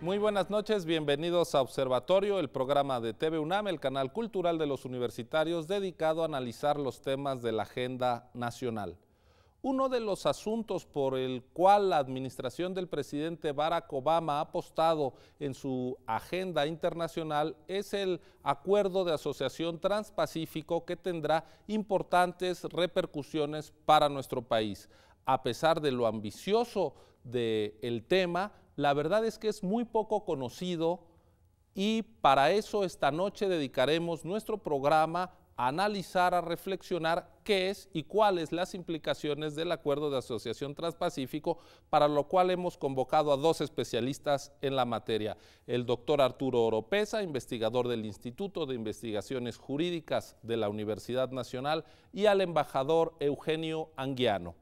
Muy buenas noches, bienvenidos a Observatorio, el programa de TV UNAM, el canal cultural de los universitarios dedicado a analizar los temas de la agenda nacional. Uno de los asuntos por el cual la administración del presidente Barack Obama ha apostado en su agenda internacional es el acuerdo de asociación transpacífico que tendrá importantes repercusiones para nuestro país. A pesar de lo ambicioso del tema, la verdad es que es muy poco conocido y para eso esta noche dedicaremos nuestro programa a analizar, a reflexionar qué es y cuáles las implicaciones del acuerdo de asociación transpacífico, para lo cual hemos convocado a dos especialistas en la materia, el doctor Arturo Oropesa, investigador del Instituto de Investigaciones Jurídicas de la Universidad Nacional, y al embajador Eugenio Anguiano.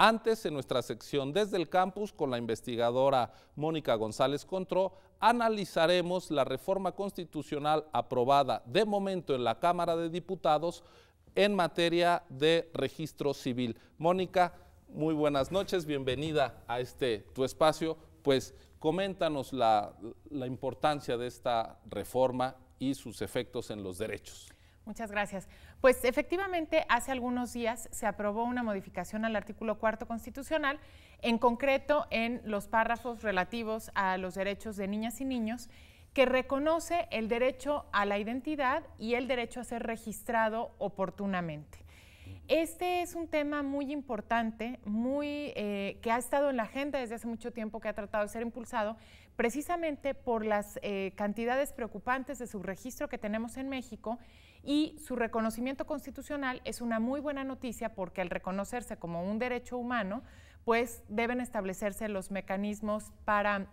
Antes, en nuestra sección Desde el Campus, con la investigadora Mónica González Contró, analizaremos la reforma constitucional aprobada de momento en la Cámara de Diputados en materia de registro civil. Mónica, muy buenas noches, bienvenida a este tu espacio. Pues coméntanos la importancia de esta reforma y sus efectos en los derechos. Muchas gracias. Pues efectivamente, hace algunos días se aprobó una modificación al artículo cuarto constitucional, en concreto en los párrafos relativos a los derechos de niñas y niños, que reconoce el derecho a la identidad y el derecho a ser registrado oportunamente. Este es un tema muy importante, muy, eh, que ha estado en la agenda desde hace mucho tiempo, que ha tratado de ser impulsado, precisamente por las eh, cantidades preocupantes de subregistro que tenemos en México y su reconocimiento constitucional es una muy buena noticia porque al reconocerse como un derecho humano, pues deben establecerse los mecanismos para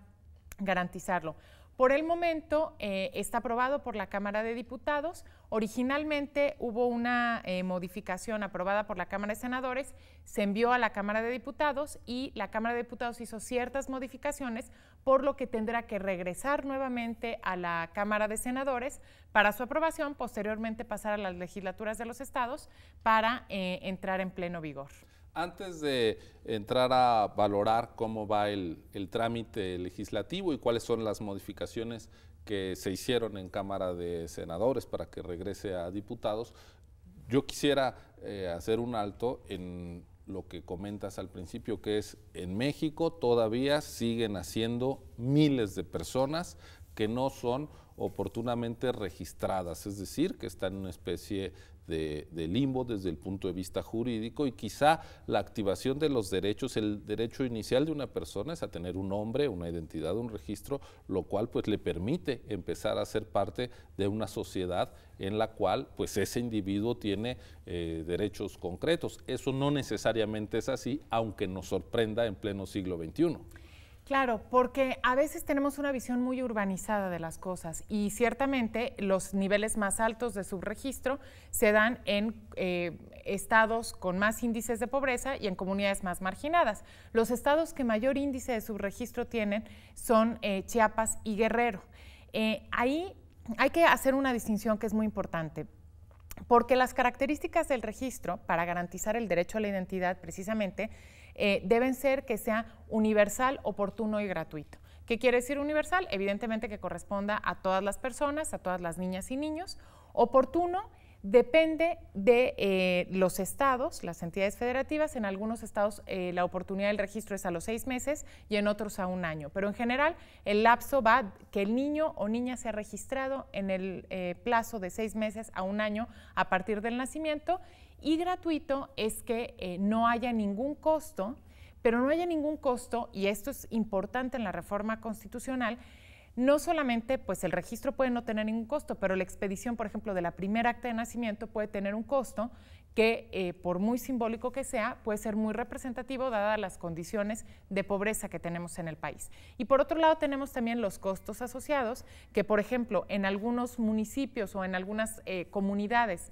garantizarlo. Por el momento eh, está aprobado por la Cámara de Diputados. Originalmente hubo una eh, modificación aprobada por la Cámara de Senadores, se envió a la Cámara de Diputados y la Cámara de Diputados hizo ciertas modificaciones, por lo que tendrá que regresar nuevamente a la Cámara de Senadores para su aprobación, posteriormente pasar a las legislaturas de los estados para eh, entrar en pleno vigor. Antes de entrar a valorar cómo va el, trámite legislativo y cuáles son las modificaciones que se hicieron en Cámara de Senadores para que regrese a diputados, yo quisiera eh, hacer un alto en lo que comentas al principio, que es en México todavía siguen haciendo miles de personas que no son oportunamente registradas, es decir, que están en una especie de, limbo desde el punto de vista jurídico y quizá la activación de los derechos, el derecho inicial de una persona es a tener un nombre, una identidad, un registro, lo cual pues le permite empezar a ser parte de una sociedad en la cual pues ese individuo tiene eh, derechos concretos. Eso no necesariamente es así, aunque nos sorprenda en pleno siglo XXI. Claro, porque a veces tenemos una visión muy urbanizada de las cosas y ciertamente los niveles más altos de subregistro se dan en eh, estados con más índices de pobreza y en comunidades más marginadas. Los estados que mayor índice de subregistro tienen son eh, Chiapas y Guerrero. Eh, ahí hay que hacer una distinción que es muy importante. Porque las características del registro para garantizar el derecho a la identidad precisamente eh, deben ser que sea universal, oportuno y gratuito. ¿Qué quiere decir universal? Evidentemente que corresponda a todas las personas, a todas las niñas y niños. Oportuno depende de eh, los estados, las entidades federativas. En algunos estados eh, la oportunidad del registro es a los seis meses y en otros a un año. Pero en general el lapso va que el niño o niña sea registrado en el plazo de seis meses a un año a partir del nacimiento y gratuito es que eh, no haya ningún costo, pero no haya ningún costo, y esto es importante en la reforma constitucional, no solamente pues el registro puede no tener ningún costo, pero la expedición, por ejemplo, de la primera acta de nacimiento puede tener un costo que, eh, por muy simbólico que sea, puede ser muy representativo dadas las condiciones de pobreza que tenemos en el país. Y por otro lado tenemos también los costos asociados, que por ejemplo en algunos municipios o en algunas eh, comunidades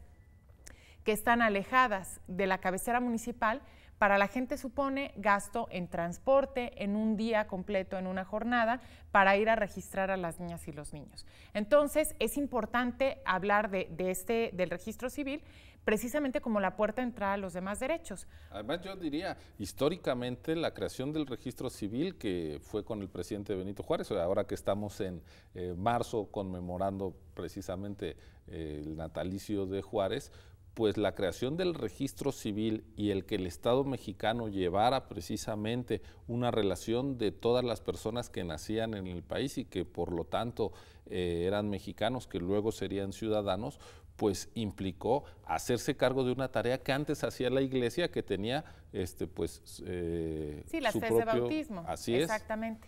que están alejadas de la cabecera municipal, para la gente supone gasto en transporte, en un día completo, en una jornada, para ir a registrar a las niñas y los niños. Entonces, es importante hablar de, este, del registro civil precisamente como la puerta de entrada a los demás derechos. Además, yo diría, históricamente la creación del registro civil, que fue con el presidente Benito Juárez, ahora que estamos en eh, marzo conmemorando precisamente eh, el natalicio de Juárez, pues la creación del registro civil y el que el Estado mexicano llevara precisamente una relación de todas las personas que nacían en el país y que por lo tanto eh, eran mexicanos, que luego serían ciudadanos, pues implicó hacerse cargo de una tarea que antes hacía la iglesia que tenía este pues eh, sí la su de bautismo así exactamente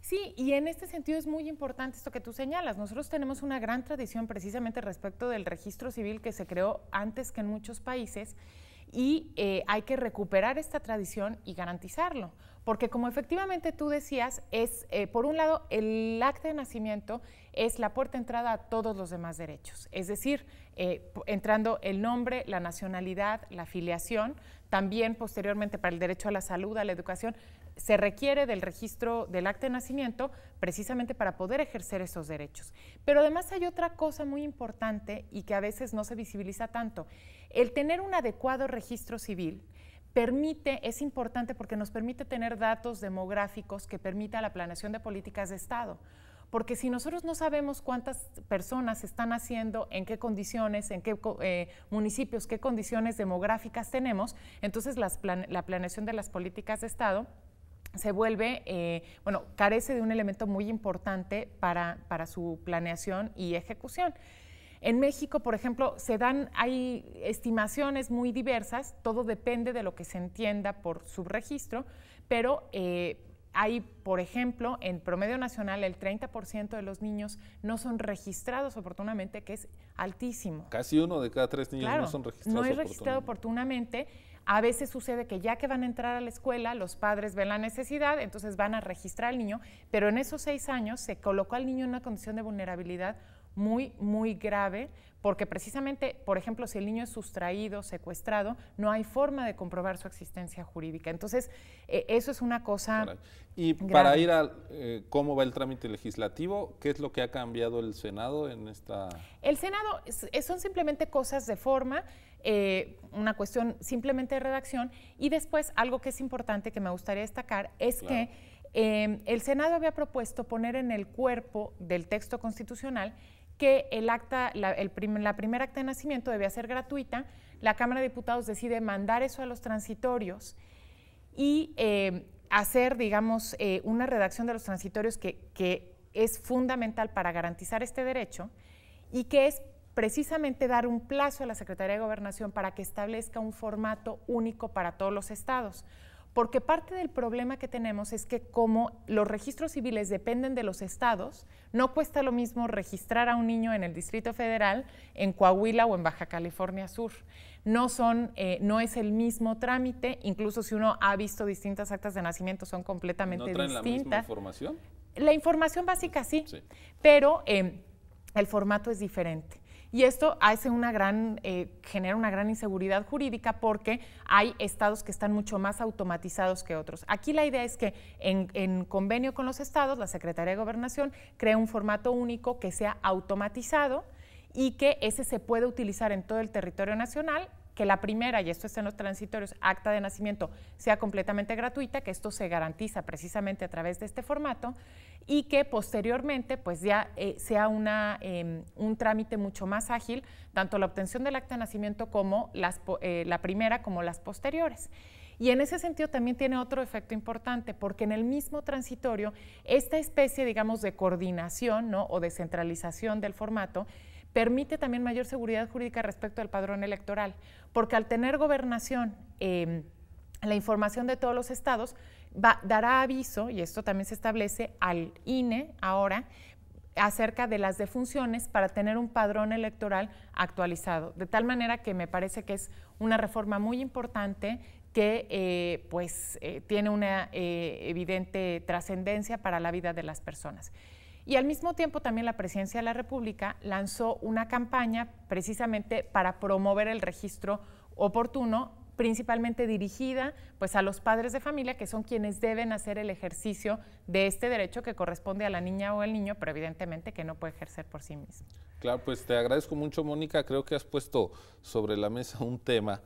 Sí, y en este sentido es muy importante esto que tú señalas. Nosotros tenemos una gran tradición precisamente respecto del registro civil que se creó antes que en muchos países y eh, hay que recuperar esta tradición y garantizarlo porque como efectivamente tú decías, es, eh, por un lado, el acta de nacimiento es la puerta de entrada a todos los demás derechos, es decir, eh, entrando el nombre, la nacionalidad, la filiación, también posteriormente para el derecho a la salud, a la educación, se requiere del registro del acta de nacimiento precisamente para poder ejercer esos derechos. Pero además hay otra cosa muy importante y que a veces no se visibiliza tanto. El tener un adecuado registro civil permite, es importante porque nos permite tener datos demográficos que permita la planeación de políticas de Estado. Porque si nosotros no sabemos cuántas personas están haciendo, en qué condiciones, en qué eh, municipios, qué condiciones demográficas tenemos, entonces la planeación de las políticas de Estado se vuelve, eh, bueno, carece de un elemento muy importante para, para su planeación y ejecución. En México, por ejemplo, se dan, hay estimaciones muy diversas, todo depende de lo que se entienda por subregistro, pero eh, hay, por ejemplo, en promedio nacional el 30% de los niños no son registrados oportunamente, que es altísimo. Casi uno de cada tres niños no son registrados. No es registrado oportunamente. A veces sucede que ya que van a entrar a la escuela, los padres ven la necesidad, entonces van a registrar al niño, pero en esos seis años se colocó al niño en una condición de vulnerabilidad muy, muy grave, porque precisamente, por ejemplo, si el niño es sustraído, secuestrado, no hay forma de comprobar su existencia jurídica. Entonces, e, eso es una cosa... Y para ir a eh, cómo va el trámite legislativo, ¿qué es lo que ha cambiado el Senado en esta... El Senado son simplemente cosas de forma. Eh, una cuestión simplemente de redacción y después algo que es importante que me gustaría destacar es que em, el Senado había propuesto poner en el cuerpo del texto constitucional que el acta, la, primera acta de nacimiento debía ser gratuita. La Cámara de Diputados decide mandar eso a los transitorios y eh, hacer, digamos, eh, una redacción de los transitorios que, es fundamental para garantizar este derecho y que es precisamente dar un plazo a la Secretaría de Gobernación para que establezca un formato único para todos los estados porque parte del problema que tenemos es que como los registros civiles dependen de los estados, no cuesta lo mismo registrar a un niño en el Distrito Federal, en Coahuila o en Baja California Sur. No, son, eh, no es el mismo trámite, incluso si uno ha visto distintas actas de nacimiento son completamente ¿No traen distintas. la misma información? La información básica sí, pero eh, el formato es diferente. Y esto hace una gran, eh, genera una gran inseguridad jurídica porque hay estados que están mucho más automatizados que otros. Aquí la idea es que en, convenio con los estados, la Secretaría de Gobernación crea un formato único que sea automatizado y que ese se pueda utilizar en todo el territorio nacional que la primera, y esto es en los transitorios, acta de nacimiento, sea completamente gratuita, que esto se garantiza precisamente a través de este formato, y que posteriormente pues ya eh, sea em, un trámite mucho más ágil, tanto la obtención del acta de nacimiento como eh, la primera como las posteriores. Y en ese sentido también tiene otro efecto importante, porque en el mismo transitorio, esta especie, digamos, de coordinación o descentralización del formato, permite también mayor seguridad jurídica respecto al padrón electoral, porque al tener gobernación, em, la información de todos los estados, dará aviso, y esto también se establece al INE ahora, acerca de las defunciones para tener un padrón electoral actualizado. De tal manera que me parece que es una reforma muy importante que eh, pues eh, tiene una eh, evidente trascendencia para la vida de las personas. Y al mismo tiempo también la Presidencia de la República lanzó una campaña precisamente para promover el registro oportuno principalmente dirigida pues a los padres de familia que son quienes deben hacer el ejercicio de este derecho que corresponde a la niña o al niño, pero evidentemente que no puede ejercer por sí mismo. Claro, pues te agradezco mucho Mónica, creo que has puesto sobre la mesa un tema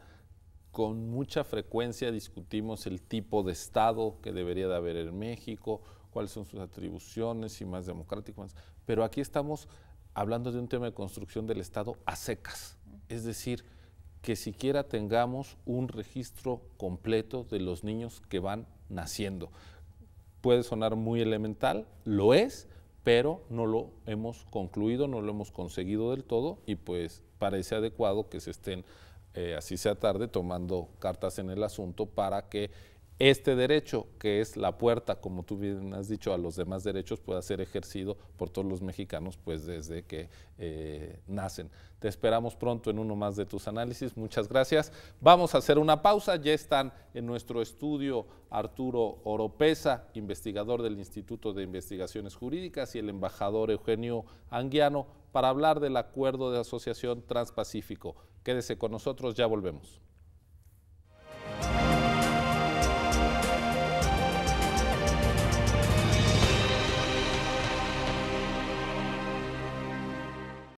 con mucha frecuencia discutimos el tipo de Estado que debería de haber en México, cuáles son sus atribuciones, y más democrático, pero aquí estamos hablando de un tema de construcción del Estado a secas, es decir, que siquiera tengamos un registro completo de los niños que van naciendo. Puede sonar muy elemental, lo es, pero no lo hemos concluido, no lo hemos conseguido del todo y pues parece adecuado que se estén, eh, así sea tarde, tomando cartas en el asunto para que este derecho, que es la puerta, como tú bien has dicho, a los demás derechos, pueda ser ejercido por todos los mexicanos, pues desde que eh, nacen. Te esperamos pronto en uno más de tus análisis. Muchas gracias. Vamos a hacer una pausa. Ya están en nuestro estudio Arturo Oropesa, investigador del Instituto de Investigaciones Jurídicas, y el embajador Eugenio Anguiano para hablar del acuerdo de asociación Transpacífico. Quédese con nosotros, ya volvemos.